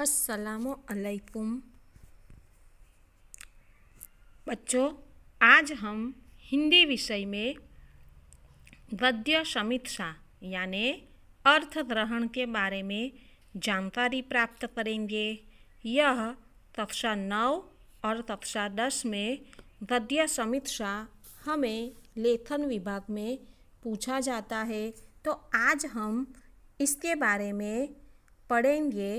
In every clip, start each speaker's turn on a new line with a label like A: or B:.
A: असलकुम बच्चों आज हम हिंदी विषय में गद्य समीक्षा यानि अर्थग्रहण के बारे में जानकारी प्राप्त करेंगे यह कक्षा नौ और कक्षा दस में गद्य समीक्षा हमें लेखन विभाग में पूछा जाता है तो आज हम इसके बारे में पढ़ेंगे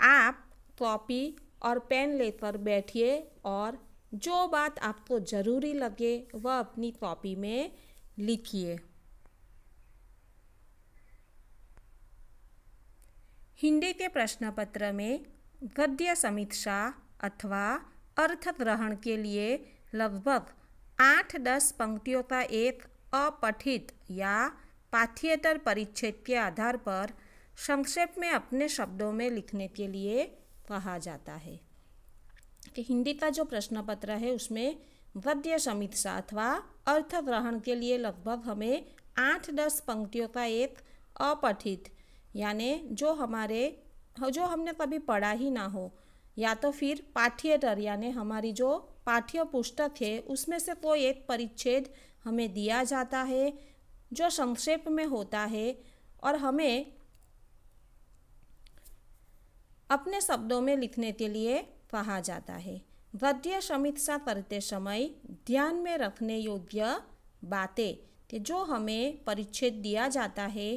A: आप कॉपी और पेन लेकर बैठिए और जो बात आपको ज़रूरी लगे वह अपनी कॉपी में लिखिए हिंदी के प्रश्न पत्र में गद्य समीक्षा अथवा अर्थग्रहण के लिए लगभग आठ दस पंक्तियों का एक अपठित या पाठ्यतर परिच्छेद के आधार पर संक्षेप में अपने शब्दों में लिखने के लिए कहा जाता है कि हिंदी का जो प्रश्न पत्र है उसमें गद्य समीक्षा अथवा अर्थ ग्रहण के लिए लगभग हमें आठ दस पंक्तियों का एक अपठित यानि जो हमारे जो हमने कभी पढ़ा ही ना हो या तो फिर पाठ्यतर यानी हमारी जो पाठ्य पुस्तक है उसमें से कोई एक परिच्छेद हमें दिया जाता है जो संक्षेप में होता है और हमें अपने शब्दों में लिखने के लिए कहा जाता है वध्य समीक्षा करते समय ध्यान में रखने योग्य बातें कि जो हमें परिच्छेद दिया जाता है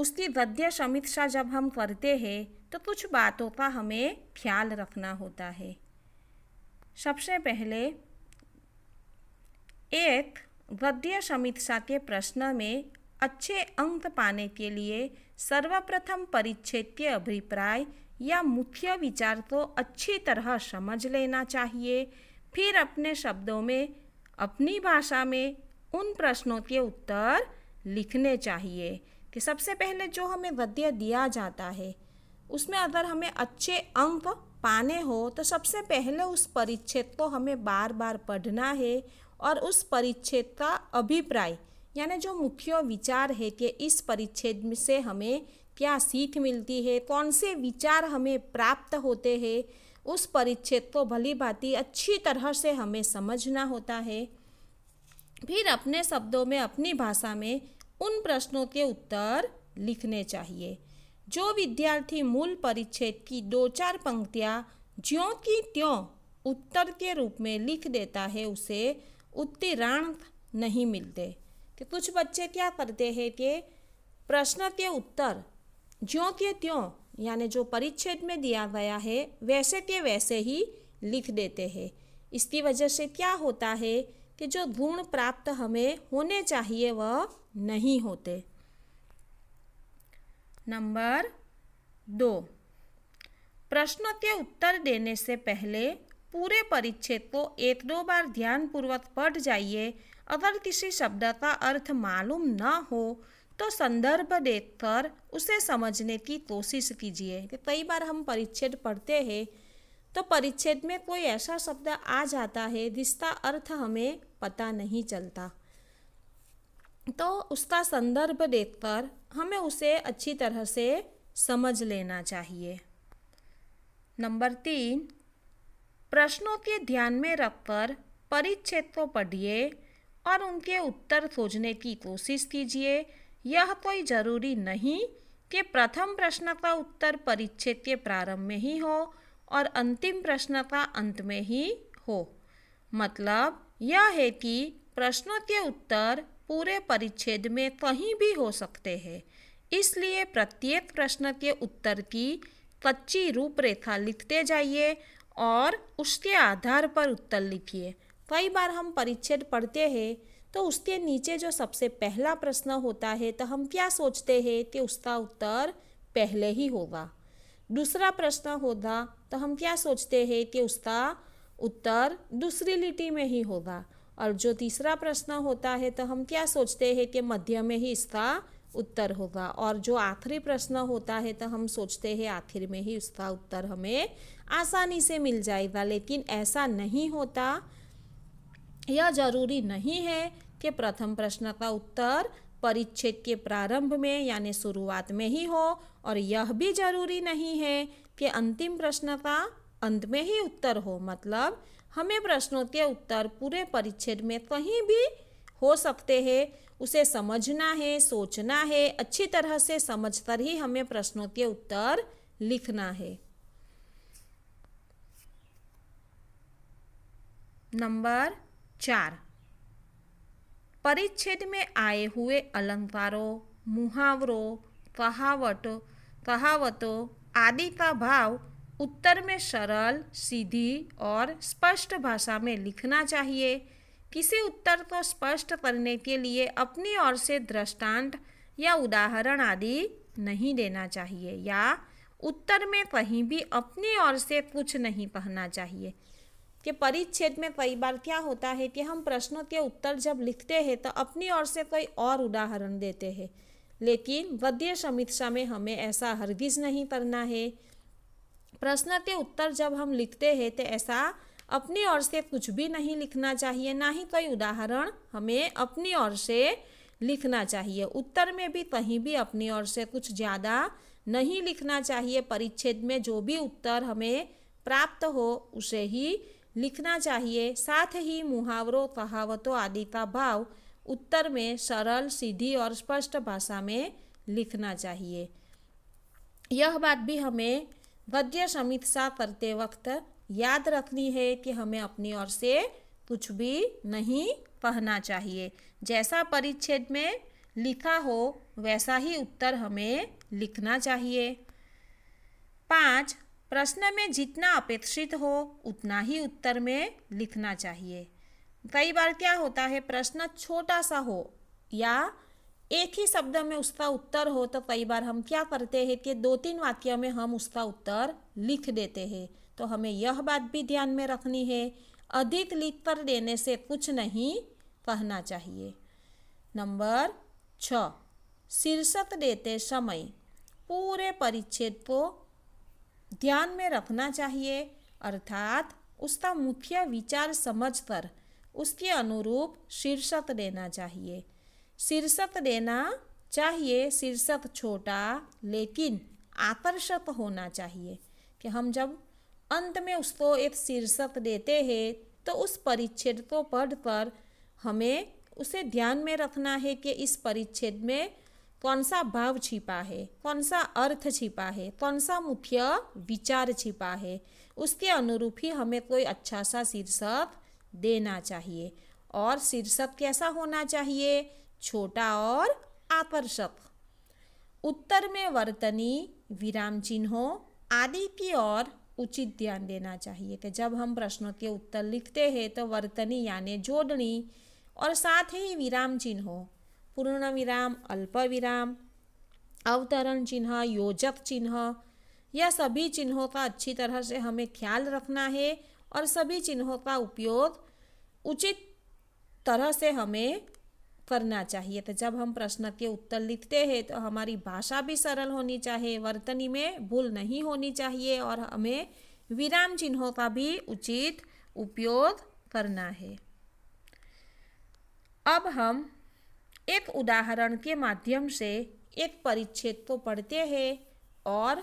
A: उसकी वध्य समीक्षा जब हम करते हैं तो कुछ बातों का हमें ख्याल रखना होता है सबसे पहले एक वध्य समीक्षा के प्रश्न में अच्छे अंक पाने के लिए सर्वप्रथम परिच्छेद के अभिप्राय या मुख्य विचार को तो अच्छी तरह समझ लेना चाहिए फिर अपने शब्दों में अपनी भाषा में उन प्रश्नों के उत्तर लिखने चाहिए कि सबसे पहले जो हमें गद्य दिया जाता है उसमें अगर हमें अच्छे अंक पाने हो तो सबसे पहले उस परिच्छेद को हमें बार बार पढ़ना है और उस परिच्छेद का अभिप्राय यानी जो मुख्य विचार है कि इस परिच्छेद में से हमें क्या सीख मिलती है कौन से विचार हमें प्राप्त होते हैं उस परिच्छेद को भली भांति अच्छी तरह से हमें समझना होता है फिर अपने शब्दों में अपनी भाषा में उन प्रश्नों के उत्तर लिखने चाहिए जो विद्यार्थी मूल परिच्छेद की दो चार पंक्तियाँ ज्यों की त्यों उत्तर के रूप में लिख देता है उसे उत्तीर्ण नहीं मिलते कि कुछ बच्चे क्या करते हैं कि प्रश्न के उत्तर ज्यों के त्यों यानी जो परिच्छेद में दिया गया है वैसे के वैसे ही लिख देते हैं इसकी वजह से क्या होता है कि जो गुण प्राप्त हमें होने चाहिए वह नहीं होते नंबर दो प्रश्न के उत्तर देने से पहले पूरे परिच्छेद को एक दो बार ध्यानपूर्वक पढ़ जाइए अगर किसी शब्द का अर्थ मालूम न हो तो संदर्भ देखकर उसे समझने की कोशिश कीजिए कि कई बार हम परिच्छेद पढ़ते हैं तो परिच्छेद में कोई ऐसा शब्द आ जाता है जिसका अर्थ हमें पता नहीं चलता तो उसका संदर्भ देखकर हमें उसे अच्छी तरह से समझ लेना चाहिए नंबर तीन प्रश्नों के ध्यान में रखकर परिच्छेद को पढ़िए और उनके उत्तर खोजने की कोशिश कीजिए यह कोई जरूरी नहीं कि प्रथम प्रश्न का उत्तर परिच्छेद के प्रारंभ में ही हो और अंतिम प्रश्न का अंत में ही हो मतलब यह है कि प्रश्नों के उत्तर पूरे परिच्छेद में कहीं भी हो सकते हैं इसलिए प्रत्येक प्रश्न के उत्तर की कच्ची रूपरेखा लिखते जाइए और उसके आधार पर उत्तर लिखिए कई बार हम परिच्छेद पढ़ते हैं तो उसके नीचे जो सबसे पहला प्रश्न होता है तो हम क्या सोचते हैं कि उसका उत्तर पहले ही होगा दूसरा प्रश्न होगा तो हम क्या सोचते हैं कि उसका उत्तर दूसरी लिटी में ही होगा और जो तीसरा प्रश्न होता है तो हम क्या सोचते हैं कि मध्य में ही इसका उत्तर होगा और जो आखिरी प्रश्न होता है तो हम सोचते हैं आखिर में ही उसका उत्तर हमें आसानी से मिल जाएगा लेकिन ऐसा नहीं होता यह जरूरी नहीं है कि प्रथम प्रश्न का उत्तर परिच्छेद के प्रारंभ में यानी शुरुआत में ही हो और यह भी जरूरी नहीं है कि अंतिम प्रश्न का अंत में ही उत्तर हो मतलब हमें प्रश्नों के उत्तर पूरे परिच्छेद में कहीं भी हो सकते हैं उसे समझना है सोचना है अच्छी तरह से समझकर ही हमें प्रश्नों के उत्तर लिखना है नंबर चार परिच्छेद में आए हुए अलंकारों मुहावरों कहावटों कहावतों आदि का भाव उत्तर में सरल सीधी और स्पष्ट भाषा में लिखना चाहिए किसी उत्तर को स्पष्ट करने के लिए अपनी ओर से दृष्टांत या उदाहरण आदि नहीं देना चाहिए या उत्तर में कहीं भी अपनी ओर से कुछ नहीं कहना चाहिए कि परिच्छेद में कई बार क्या होता है कि हम प्रश्नों के उत्तर जब लिखते हैं तो अपनी ओर से कोई और उदाहरण देते हैं लेकिन गद्य समीक्षा में हमें ऐसा हरगिज नहीं करना है प्रश्न के उत्तर जब हम लिखते हैं तो ऐसा अपनी ओर से कुछ भी नहीं लिखना चाहिए ना ही कोई उदाहरण हमें अपनी ओर से लिखना चाहिए उत्तर में भी कहीं भी अपनी ओर से कुछ ज़्यादा नहीं लिखना चाहिए परिच्छेद में जो भी उत्तर हमें प्राप्त हो उसे ही लिखना चाहिए साथ ही मुहावरों कहावतों आदि का भाव उत्तर में सरल सीधी और स्पष्ट भाषा में लिखना चाहिए यह बात भी हमें गद्य समीक्षा करते वक्त याद रखनी है कि हमें अपनी ओर से कुछ भी नहीं कहना चाहिए जैसा परिच्छेद में लिखा हो वैसा ही उत्तर हमें लिखना चाहिए पाँच प्रश्न में जितना अपेक्षित हो उतना ही उत्तर में लिखना चाहिए कई बार क्या होता है प्रश्न छोटा सा हो या एक ही शब्द में उसका उत्तर हो तो कई बार हम क्या करते हैं कि दो तीन वाक्य में हम उसका उत्तर लिख देते हैं तो हमें यह बात भी ध्यान में रखनी है अधिक लिख कर देने से कुछ नहीं कहना चाहिए नंबर छ शीर्षक देते समय पूरे परिच्छेद को ध्यान में रखना चाहिए अर्थात उसका मुख्य विचार समझकर उसके अनुरूप शीर्षक देना चाहिए शीर्षक देना चाहिए शीर्षक छोटा लेकिन आकर्षक होना चाहिए कि हम जब अंत में उसको एक शीर्षक देते हैं तो उस परिच्छेद को पढ़कर हमें उसे ध्यान में रखना है कि इस परिच्छेद में कौन सा भाव छिपा है कौन सा अर्थ छिपा है कौन सा मुख्य विचार छिपा है उसके अनुरूप ही हमें कोई अच्छा सा शीर्षक देना चाहिए और शीर्षक कैसा होना चाहिए छोटा और आकर्षक उत्तर में वर्तनी विराम चिन्हों आदि की ओर उचित ध्यान देना चाहिए कि तो जब हम प्रश्नों के उत्तर लिखते हैं तो वर्तनी यानी जोड़नी और साथ ही विराम चिन्हों पूर्ण विराम अल्प विराम अवतरण चिन्ह योजक चिन्ह यह सभी चिन्हों का अच्छी तरह से हमें ख्याल रखना है और सभी चिन्हों का उपयोग उचित तरह से हमें करना चाहिए तो जब हम प्रश्न के उत्तर लिखते हैं तो हमारी भाषा भी सरल होनी चाहिए वर्तनी में भूल नहीं होनी चाहिए और हमें विराम चिन्हों का भी उचित उपयोग करना है अब हम एक उदाहरण के माध्यम से एक परिच्छेद को तो पढ़ते हैं और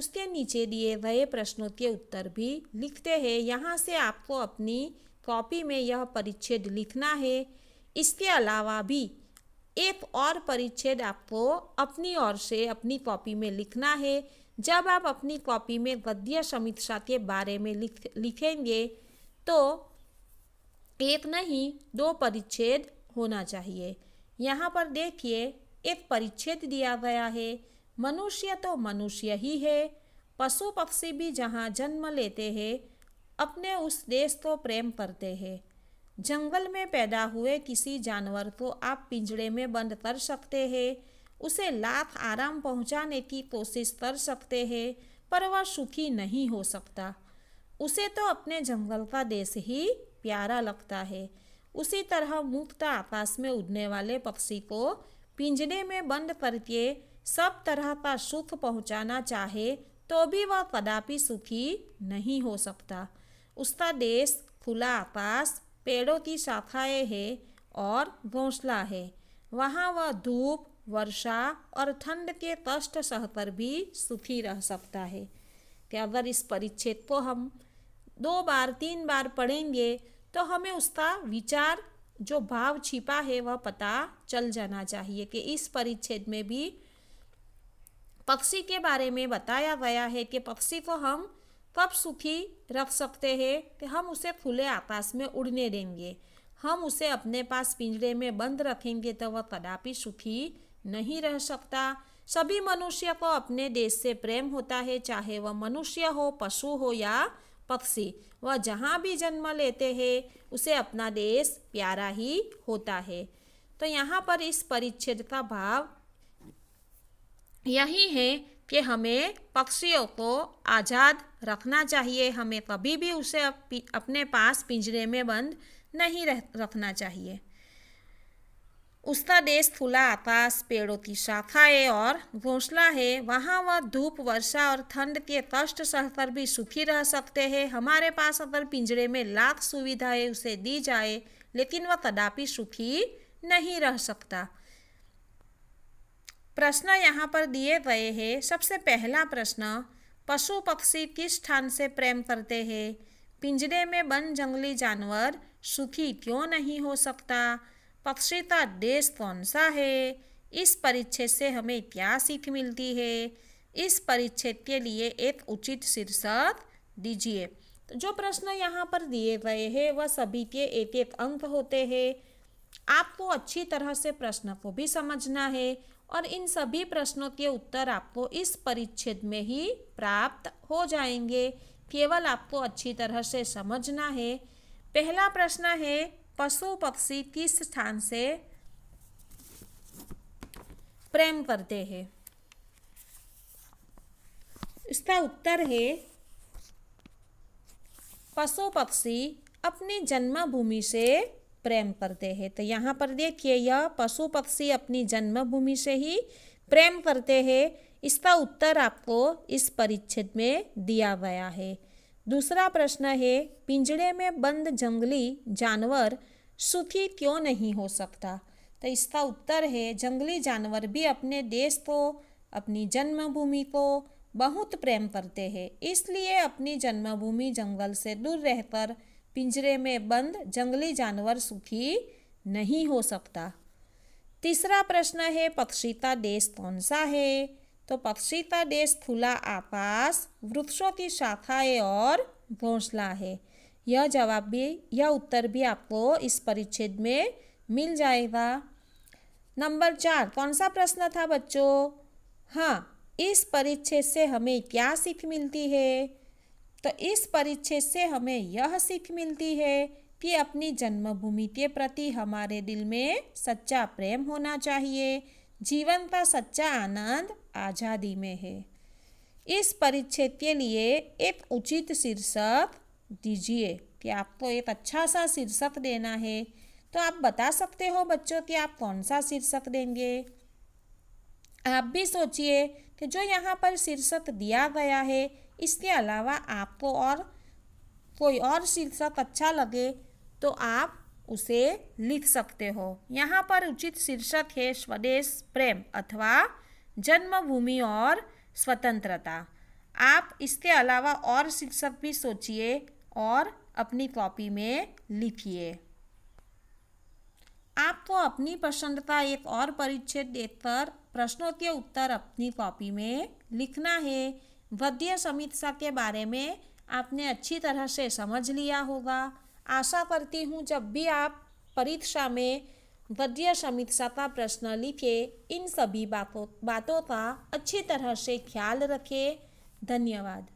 A: उसके नीचे दिए गए प्रश्नों के उत्तर भी लिखते हैं यहाँ से आपको अपनी कॉपी में यह परिच्छेद लिखना है इसके अलावा भी एक और परिच्छेद आपको अपनी ओर से अपनी कॉपी में लिखना है जब आप अपनी कॉपी में गद्य समीक्षा के बारे में लिख लिखेंगे तो एक नहीं दो परिच्छेद होना चाहिए यहाँ पर देखिए एक परिच्छेद दिया गया है मनुष्य तो मनुष्य ही है पशु पक्षी भी जहाँ जन्म लेते हैं अपने उस देश को प्रेम करते हैं जंगल में पैदा हुए किसी जानवर को आप पिंजड़े में बंद कर सकते हैं उसे लाख आराम पहुंचाने की कोशिश कर सकते हैं पर वह सुखी नहीं हो सकता उसे तो अपने जंगल का देश ही प्यारा लगता है उसी तरह मुक्त आकाश में उड़ने वाले पक्षी को पिंजरे में बंद करके सब तरह का सुख पहुंचाना चाहे तो भी वह कदापि सुखी नहीं हो सकता उसका देश खुला आकाश पेड़ों की शाखाएं है और घोंसला है वहाँ वह धूप वर्षा और ठंड के कष्ट सहकर भी सुखी रह सकता है कि अगर इस परिच्छेद को हम दो बार तीन बार पढ़ेंगे तो हमें उसका विचार जो भाव छिपा है वह पता चल जाना चाहिए कि इस परिच्छेद में भी पक्षी के बारे में बताया गया है कि पक्षी को हम कब सुखी रख सकते हैं कि हम उसे खुले आकाश में उड़ने देंगे हम उसे अपने पास पिंजरे में बंद रखेंगे तो वह कदापि सुखी नहीं रह सकता सभी मनुष्य को अपने देश से प्रेम होता है चाहे वह मनुष्य हो पशु हो या पक्षी वह जहाँ भी जन्म लेते हैं उसे अपना देश प्यारा ही होता है तो यहाँ पर इस परिच्छेद का भाव यही है कि हमें पक्षियों को आज़ाद रखना चाहिए हमें कभी भी उसे अपने पास पिंजरे में बंद नहीं रह रखना चाहिए उसका देश थूला आकाश पेड़ों की शाखाएं और घोंसला है वहाँ वह धूप वर्षा और ठंड के कष्ट सहकर भी सुखी रह सकते हैं हमारे पास अगर पिंजरे में लाख सुविधाएं उसे दी जाए लेकिन वह कदापि सुखी नहीं रह सकता प्रश्न यहाँ पर दिए गए हैं सबसे पहला प्रश्न पशु पक्षी किस स्थान से प्रेम करते हैं पिंजरे में बंद जंगली जानवर सुखी क्यों नहीं हो सकता पक्षी का देश कौन सा है इस परिच्छेद से हमें क्या सीख मिलती है इस परिच्छेद के लिए एक उचित शीर्षक दीजिए तो जो प्रश्न यहाँ पर दिए गए हैं वह सभी के एक एक अंक होते हैं आपको अच्छी तरह से प्रश्न को भी समझना है और इन सभी प्रश्नों के उत्तर आपको इस परिच्छेद में ही प्राप्त हो जाएंगे केवल आपको अच्छी तरह से समझना है पहला प्रश्न है पशु पक्षी किस स्थान से प्रेम करते हैं इसका उत्तर है पशु पक्षी अपनी जन्मभूमि से प्रेम करते हैं तो यहाँ पर देखिए यह पशु पक्षी अपनी जन्मभूमि से ही प्रेम करते हैं इसका उत्तर आपको इस परिच्छेद में दिया गया है दूसरा प्रश्न है पिंजड़े में बंद जंगली जानवर सुखी क्यों नहीं हो सकता तो इसका उत्तर है जंगली जानवर भी अपने देश को अपनी जन्मभूमि को बहुत प्रेम करते हैं इसलिए अपनी जन्मभूमि जंगल से दूर रहकर पिंजरे में बंद जंगली जानवर सुखी नहीं हो सकता तीसरा प्रश्न है पक्षी का देश कौन सा है तो पक्षिता डे स्थूला खुला आकाश वृक्षों की शाखाएं और घोंसला है यह जवाब भी यह उत्तर भी आपको इस परिच्छेद में मिल जाएगा नंबर चार कौन सा प्रश्न था बच्चों हाँ इस परिच्छेद से हमें क्या सीख मिलती है तो इस परिच्छेद से हमें यह सीख मिलती है कि अपनी जन्मभूमि के प्रति हमारे दिल में सच्चा प्रेम होना चाहिए जीवन का सच्चा आनंद आज़ादी में है इस परिच्छेद के लिए एक उचित शीर्षक दीजिए कि आपको एक अच्छा सा शीर्षक देना है तो आप बता सकते हो बच्चों कि आप कौन सा शीर्षक देंगे आप भी सोचिए कि जो यहाँ पर शीर्षक दिया गया है इसके अलावा आपको और कोई और शीर्षक अच्छा लगे तो आप उसे लिख सकते हो यहाँ पर उचित शीर्षक है स्वदेश प्रेम अथवा जन्मभूमि और स्वतंत्रता आप इसके अलावा और शीर्षक भी सोचिए और अपनी कॉपी में लिखिए आपको अपनी पसंद का एक और परिच्छेद देखकर प्रश्नों के उत्तर अपनी कॉपी में लिखना है वध्य समीक्षा के बारे में आपने अच्छी तरह से समझ लिया होगा आशा करती हूँ जब भी आप परीक्षा में गद्य समीक्षा का प्रश्न लिखे इन सभी बातों बातों का अच्छी तरह से ख्याल रखें धन्यवाद